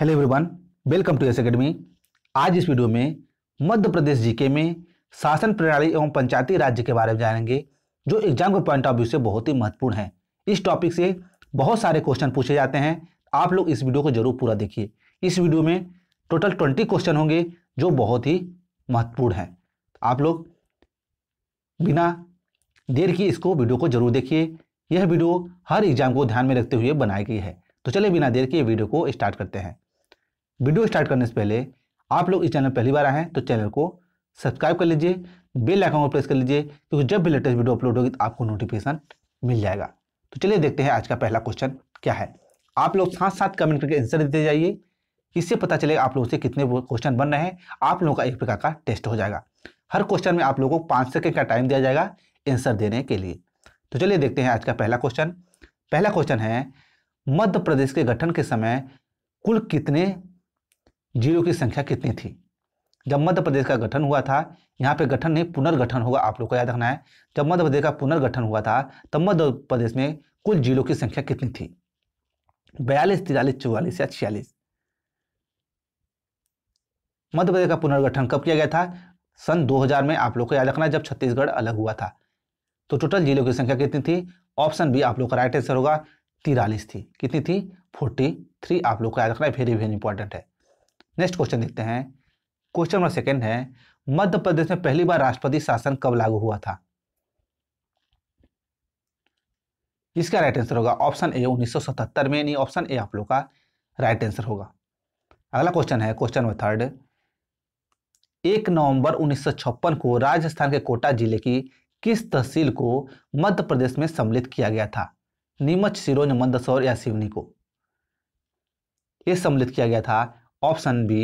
hello everyone welcome to S academy आज इस video में मध्य प्रदेश जीके में शासन प्रणाली एवं पंचायती राज्य के बारे में जानेंगे जो एग्जाम के पॉइंट ऑफ व्यू से बहुत ही महत्वपूर्ण है इस टॉपिक से बहुत सारे क्वेश्चन पूछे जाते हैं आप लोग इस वीडियो को जरूर पूरा देखिए इस वीडियो में टोटल ट्वेंटी क्वेश्चन होंगे जो बहुत ही महत्वपूर्ण हैं आप लोग बिना देर की इसको वीडियो को जरूर देखिए यह वीडियो हर एग्जाम को ध्यान में रखते हुए बनाई गई है तो चलिए बिना देर के वीडियो को स्टार्ट करते हैं वीडियो स्टार्ट करने से पहले आप लोग इस चैनल पहली बार आए हैं तो चैनल को सब्सक्राइब कर लीजिए बेल आइकन को प्रेस कर लीजिए क्योंकि जब भी लेटेस्ट वीडियो अपलोड होगी तो आपको नोटिफिकेशन मिल जाएगा तो चलिए देखते हैं आज का पहला क्वेश्चन क्या है आप लोग साथ साथ कमेंट करके आंसर देते जाइए इससे पता चलेगा आप लोगों से कितने क्वेश्चन बन रहे हैं आप लोगों का एक प्रकार का टेस्ट हो जाएगा हर क्वेश्चन में आप लोगों को पाँच सेकेंड का टाइम दिया जाएगा आंसर देने के लिए तो चलिए देखते हैं आज का पहला क्वेश्चन पहला क्वेश्चन है मध्य प्रदेश के गठन के समय कुल कितने जीरो की संख्या कितनी थी जब मध्य प्रदेश का गठन हुआ था यहाँ पे गठन नहीं पुनर्गठन होगा आप लोग को याद रखना है जब मध्य प्रदेश का पुनर्गठन हुआ था तब मध्य प्रदेश में कुल जिलों की संख्या कितनी थी बयालीस तिरालीस चौवालीस या छियालीस मध्य प्रदेश का पुनर्गठन कब किया गया था सन 2000 में आप लोग को याद रखना जब छत्तीसगढ़ अलग हुआ था तो टोटल जिलों की संख्या कितनी थी ऑप्शन बी आप लोग का राइट आंसर होगा तिरालीस थी कितनी थी फोर्टी थ्री आप लोग को याद रखना है वेरी वेरी इंपॉर्टेंट है नेक्स्ट क्वेश्चन देखते हैं क्वेश्चन नंबर सेकेंड है मध्य प्रदेश में पहली बार राष्ट्रपति शासन कब लागू हुआ था इसका राइट आंसर होगा ऑप्शन ए 1977 में नहीं ऑप्शन ए आप लोग का राइट आंसर होगा अगला क्वेश्चन है क्वेश्चन नंबर थर्ड एक नवंबर 1956 को राजस्थान के कोटा जिले की किस तहसील को मध्य प्रदेश में सम्मिलित किया गया था नीमच सिरोज मंदसौर या सिवनी को यह सम्मिलित किया गया था ऑप्शन बी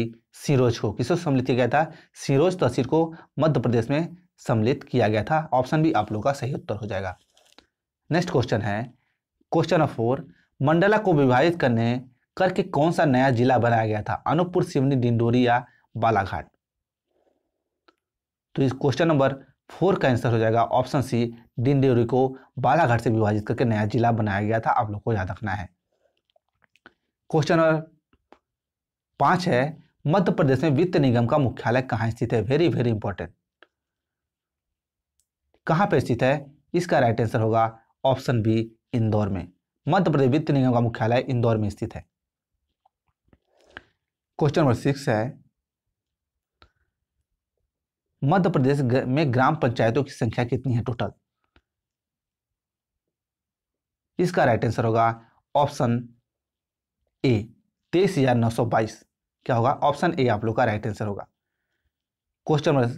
सिरोज को किसको सम्मिलित किया गया था सिरोज तहसील को मध्य प्रदेश में सम्मिलित किया गया था ऑप्शन बी आप लोग का सही उत्तर हो जाएगा नेक्स्ट क्वेश्चन है क्वेश्चन नंबर फोर मंडला को विभाजित करने करके कौन सा नया जिला बनाया गया था अनूपपुर सिवनी डिंडोरी या बालाघाट तो इस क्वेश्चन नंबर फोर का आंसर हो जाएगा ऑप्शन सी डिंडोरी को बालाघाट से विभाजित करके नया जिला बनाया गया था आप लोग को याद रखना है क्वेश्चन नंबर पांच है मध्य प्रदेश में वित्त निगम का मुख्यालय कहां स्थित है वेरी वेरी इंपॉर्टेंट कहां पर स्थित है इसका राइट आंसर होगा ऑप्शन बी इंदौर में मध्य प्रदेश वित्त निगम का मुख्यालय इंदौर में स्थित है क्वेश्चन नंबर सिक्स है मध्य प्रदेश में ग्राम पंचायतों की संख्या कितनी है टोटल इसका राइट आंसर होगा ऑप्शन ए तेईस हजार नौ सौ बाईस क्या होगा ऑप्शन ए आप लोग का राइट आंसर होगा क्वेश्चन नंबर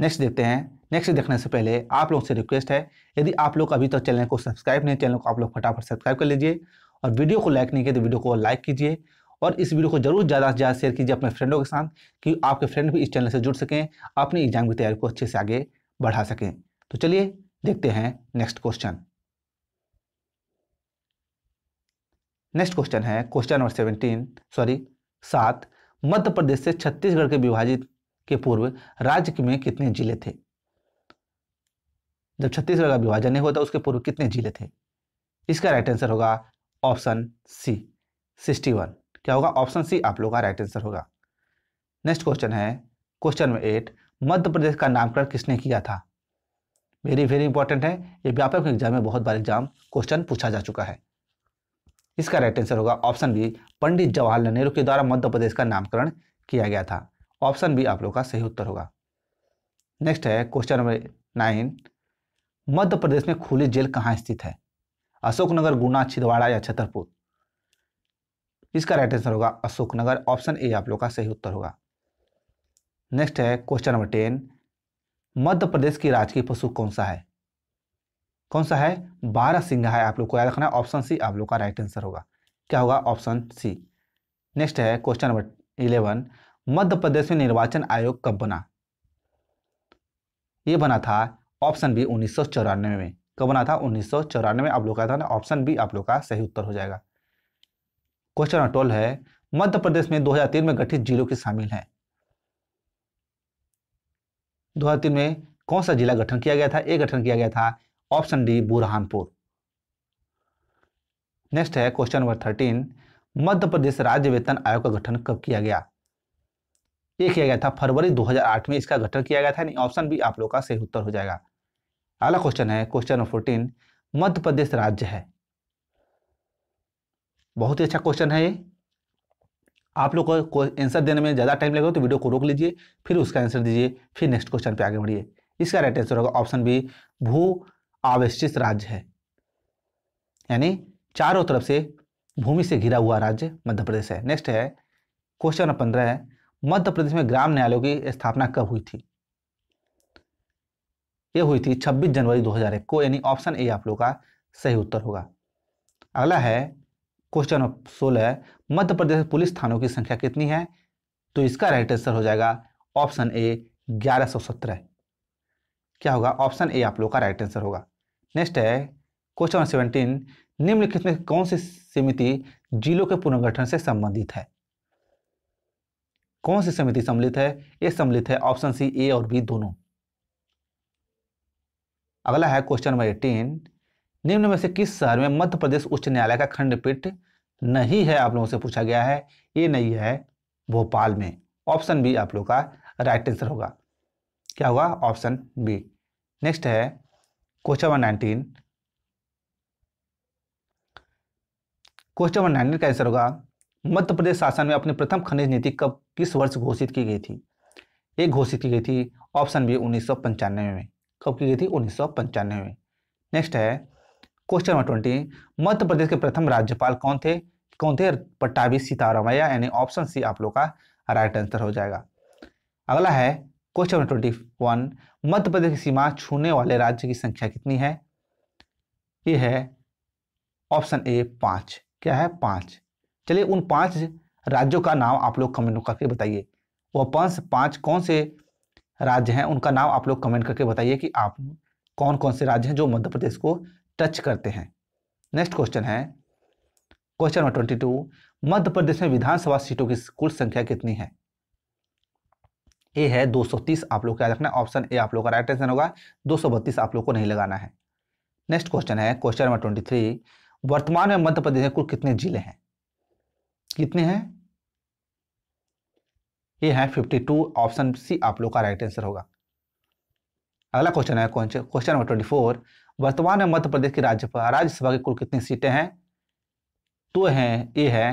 नेक्स्ट देखते हैं नेक्स्ट देखने से पहले आप लोग से रिक्वेस्ट है यदि आप लोग अभी तक तो चैनल को सब्सक्राइब नहीं चैनल को आप लोग फटाफट सब्सक्राइब कर लीजिए और वीडियो को लाइक नहीं किया तो वीडियो को लाइक कीजिए और इस वीडियो को जरूर ज़्यादा से ज़्यादा शेयर कीजिए अपने फ्रेंडों के साथ कि आपके फ्रेंड भी इस चैनल से जुड़ सकें अपनी एग्जाम की तैयारी को अच्छे से आगे बढ़ा सकें तो चलिए देखते हैं नेक्स्ट क्वेश्चन नेक्स्ट क्वेश्चन है क्वेश्चन नंबर सेवनटीन सॉरी सात मध्य प्रदेश से छत्तीसगढ़ के विभाजित के पूर्व राज्य में कितने जिले थे जब छत्तीसगढ़ का विभाजन नहीं होता उसके पूर्व कितने जिले थे इसका राइट आंसर होगा ऑप्शन सी सिक्सटी वन क्या होगा ऑप्शन सी आप लोगों का राइट आंसर होगा नेक्स्ट क्वेश्चन है question number eight Madhya Pradesh का नामकरण किसने किया था वेरी वेरी इंपॉर्टेंट है ये व्यापक एग्जाम में बहुत बार एग्जाम क्वेश्चन पूछा जा चुका है इसका राइट आंसर होगा ऑप्शन बी पंडित जवाहरलाल नेहरू के द्वारा मध्य प्रदेश का नामकरण किया गया था ऑप्शन बी आप लोग का सही उत्तर होगा नेक्स्ट है question number nine Madhya Pradesh में खुली जेल कहाँ स्थित है अशोकनगर गुना छिंदवाड़ा या छतरपुर इसका राइट आंसर होगा अशोकनगर ऑप्शन ए आप लोग का सही उत्तर होगा नेक्स्ट है question number ten Madhya Pradesh की राजकीय पशु कौन सा है कौन सा है बारह सिंगा है आप लोग को याद रखना है ऑप्शन सी आप लोग का राइट आंसर होगा क्या होगा ऑप्शन सी नेक्स्ट है question number eleven Madhya Pradesh में निर्वाचन आयोग कब बना ये बना था ऑप्शन बी उन्नीस में कब बना था उन्नीस में आप लोग का था ना ऑप्शन बी आप लोग का सही उत्तर हो जाएगा क्वेश्चन नंबर ट्वेल्व है मध्य प्रदेश में 2003 में गठित जिलों के शामिल हजार 2003 में कौन सा जिला गठन किया गया था ए गठन किया गया था ऑप्शन डी बुरहानपुर नेक्स्ट है question number thirteen Madhya Pradesh राज्य वेतन आयोग का गठन कब किया गया ये किया गया था फरवरी 2008 में इसका गठन किया गया था नहीं ऑप्शन बी आप लोग का सही उत्तर हो जाएगा अगला क्वेश्चन है question number fourteen Madhya Pradesh राज्य है बहुत ही अच्छा क्वेश्चन है ये आप लोग को आंसर देने में ज़्यादा टाइम लगेगा तो वीडियो को रोक लीजिए फिर उसका आंसर दीजिए फिर नेक्स्ट क्वेश्चन पे आगे बढ़िए इसका राइट आंसर होगा ऑप्शन बी भू आवेष्टित राज्य है यानी चारों तरफ से भूमि से घिरा हुआ राज्य मध्य प्रदेश है नेक्स्ट है क्वेश्चन नंबर पंद्रह है मध्य प्रदेश में ग्राम न्यायालयों की स्थापना कब हुई थी यह हुई थी 26 जनवरी 2001 को यानी ऑप्शन ए आप लोग का सही उत्तर होगा अगला है क्वेश्चन सोलह मध्य प्रदेश पुलिस थानों की संख्या कितनी है तो इसका राइट आंसर हो जाएगा ऑप्शन ए ग्यारह सौ सत्रह क्या होगा ऑप्शन ए आप लोग का राइट आंसर होगा नेक्स्ट है क्वेश्चन नंबर सेवनटीन निम्नलिखित में कौन सी समिति जिलों के पुनर्गठन से संबंधित है कौन सी समिति सम्मिलित है ए सम्मिलित है ऑप्शन सी ए और बी दोनों अगला है क्वेश्चन नंबर एटीन निम्न में से किस शहर में मध्य प्रदेश उच्च न्यायालय का खंडपीठ नहीं है आप लोगों से पूछा गया है ये नहीं है भोपाल में ऑप्शन बी आप लोगों का राइट आंसर होगा क्या होगा ऑप्शन बी नेक्स्ट है question number nineteen question number nineteen का आंसर होगा मध्य प्रदेश शासन में अपनी प्रथम खनिज नीति कब किस वर्ष घोषित की गई थी ये घोषित की गई थी ऑप्शन बी उन्नीस में कब की गई थी उन्नीस में नेक्स्ट है question number twenty Madhya Pradesh के प्रथम राज्यपाल कौन थे कौन थे पट्टाभी सीतारामैया यानी ऑप्शन सी आप लोग का राइट आंसर हो जाएगा अगला है question number twenty one Madhya Pradesh की सीमा छूने वाले राज्य की संख्या कितनी है ये है ऑप्शन ए पांच क्या है पांच चलिए उन पांच राज्यों का नाम आप लोग कमेंट करके बताइए वह पांच पांच कौन से राज्य हैं उनका नाम आप लोग कमेंट करके बताइए कि आप कौन कौन से राज्य हैं जो मध्य प्रदेश को टच करते हैं नेक्स्ट क्वेश्चन है question number twenty two Madhya Pradesh में विधानसभा सीटों की कुल संख्या कितनी है ए है 230 आप लोग क्या रखना ऑप्शन ए आप लोग का राइट आंसर होगा दो आप लोग को नहीं लगाना है नेक्स्ट क्वेश्चन है क्वेश्चन नंबर ट्वेंटी थ्री वर्तमान में मध्य प्रदेश में कुल कितने जिले हैं कितने हैं ये है 52 ऑप्शन सी आप लोग का राइट आंसर होगा अगला क्वेश्चन है क्वेश्चन नंबर ट्वेंटी फोर वर्तमान में मध्य प्रदेश की राज्यपाल राज्यसभा की कुल कितनी सीटें हैं तो हैं ये है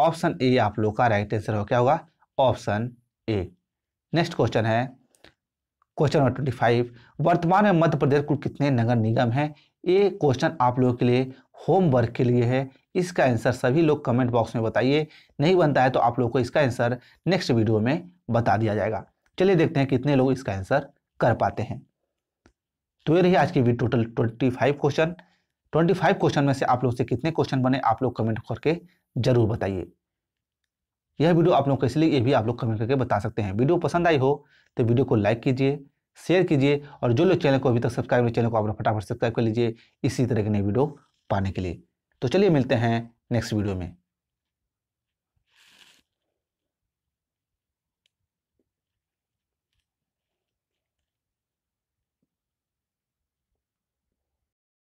ऑप्शन ए आप लोग का राइट आंसर होगा क्या होगा ऑप्शन ए नेक्स्ट क्वेश्चन है क्वेश्चन नंबर ट्वेंटी फाइव वर्तमान में मध्य प्रदेश कुल कितने नगर निगम हैं ये क्वेश्चन आप लोगों के लिए होमवर्क के लिए है इसका आंसर सभी लोग कमेंट बॉक्स में बताइए नहीं बनता है तो आप लोगों को इसका आंसर नेक्स्ट वीडियो में बता दिया जाएगा चलिए देखते हैं कितने लोग इसका आंसर कर पाते हैं तो ये रही आज की video total twenty five question twenty five question में से आप लोग से कितने क्वेश्चन बने आप लोग कमेंट करके जरूर बताइए यह वीडियो आप लोग कैसे लिए ये भी आप लोग कमेंट करके बता सकते हैं वीडियो पसंद आई हो तो वीडियो को लाइक कीजिए शेयर कीजिए और जो लोग चैनल को अभी तक सब्सक्राइब नहीं चैनल को आप लोग फटाफट सब्सक्राइब कर लीजिए इसी तरह की नई वीडियो पाने के लिए तो चलिए मिलते हैं नेक्स्ट वीडियो में